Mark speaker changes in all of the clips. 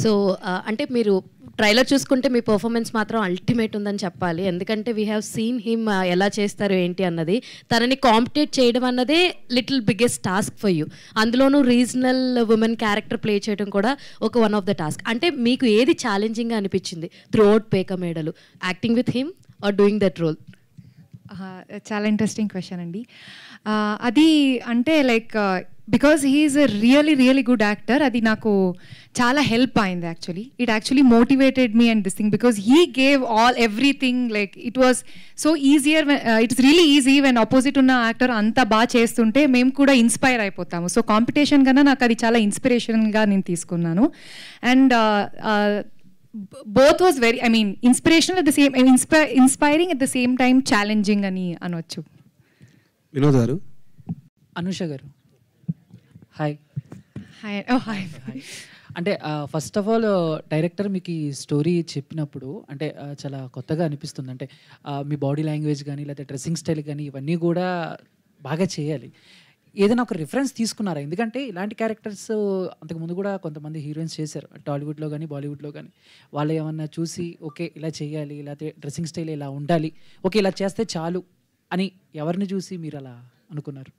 Speaker 1: so అంటే మీరు trailer చూసుకుంటే మీ పర్ఫార్మెన్స్ మాత్రం అల్టిమేట్ ఉందని చెప్పాలి ఎందుకంటే వీ హ్యావ్ సీన్ హిమ్ ఎలా చేస్తారు ఏంటి అన్నది తనని కాంపిటేట్ చేయడం అన్నదే little biggest task for you అందులోనూ రీజనల్ ఉమెన్ క్యారెక్టర్ ప్లే చేయడం కూడా ఒక వన్ ఆఫ్ ద టాస్క్ అంటే మీకు ఏది ఛాలెంజింగ్గా అనిపించింది త్రూ అవుట్ పేక మేడలు acting with him or doing that role
Speaker 2: చాలా ఇంట్రెస్టింగ్ క్వశ్చన్ అండి అది అంటే like because he's a really really good actor అది నాకు చాలా హెల్ప్ అయింది actually it actually motivated me and this thing because he gave all everything like it was so easier it's really easy when opposite ఉన్న actor అంత బాగా చేస్తుంటే మేము కూడా ఇన్స్పైర్ అయిపోతాము సో కాంపిటీషన్ కన్నా నాకు అది చాలా ఇన్స్పిరేషన్గా నేను తీసుకున్నాను and both was very I mean inspiration at the same inspire inspiring at the same time challenging అని అనవచ్చు Vinod garu Anusha
Speaker 3: garu hi
Speaker 2: hi hi
Speaker 3: అంటే ఫస్ట్ ఆఫ్ ఆల్ డైరెక్టర్ మీకు ఈ స్టోరీ చెప్పినప్పుడు అంటే చాలా కొత్తగా అనిపిస్తుంది అంటే మీ బాడీ లాంగ్వేజ్ కానీ లేకపోతే డ్రెస్సింగ్ స్టైల్ కానీ ఇవన్నీ కూడా బాగా చేయాలి ఏదైనా ఒక రిఫరెన్స్ తీసుకున్నారా ఎందుకంటే ఇలాంటి క్యారెక్టర్స్ అంతకుముందు కూడా కొంతమంది హీరోయిన్స్ చేశారు టాలీవుడ్లో కానీ బాలీవుడ్లో కానీ వాళ్ళు ఏమన్నా చూసి ఓకే ఇలా చేయాలి లేకపోతే డ్రెస్సింగ్ స్టైల్ ఇలా ఉండాలి ఓకే ఇలా చేస్తే చాలు అని ఎవరిని చూసి మీరు అలా అనుకున్నారు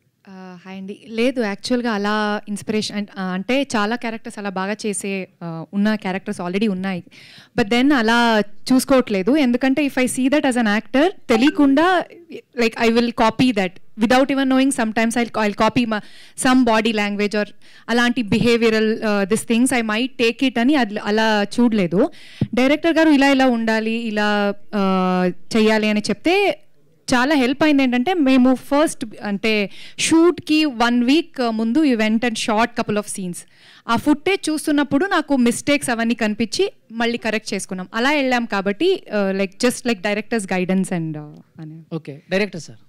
Speaker 2: హాయ్ అండి లేదు యాక్చువల్గా అలా ఇన్స్పిరేషన్ అంటే చాలా క్యారెక్టర్స్ అలా బాగా చేసే ఉన్న క్యారెక్టర్స్ ఆల్రెడీ ఉన్నాయి బట్ దెన్ అలా చూసుకోవట్లేదు ఎందుకంటే if I see that as an actor తెలియకుండా like I will copy that without even knowing sometimes I I copy some body language or అలాంటి behavioural this things I my take it అని అది అలా చూడలేదు director గారు ఇలా ఇలా ఉండాలి ఇలా చెయ్యాలి అని చెప్తే చాలా హెల్ప్ అయింది ఏంటంటే మేము ఫస్ట్ అంటే షూట్కి వన్ వీక్ ముందు ఈ వెంట and short couple of scenes ఆ ఫుట్టే చూస్తున్నప్పుడు నాకు మిస్టేక్స్ అవన్నీ కనిపించి మళ్ళీ కరెక్ట్ చేసుకున్నాం అలా వెళ్ళాం కాబట్టి like just like directors guidance and okay director sir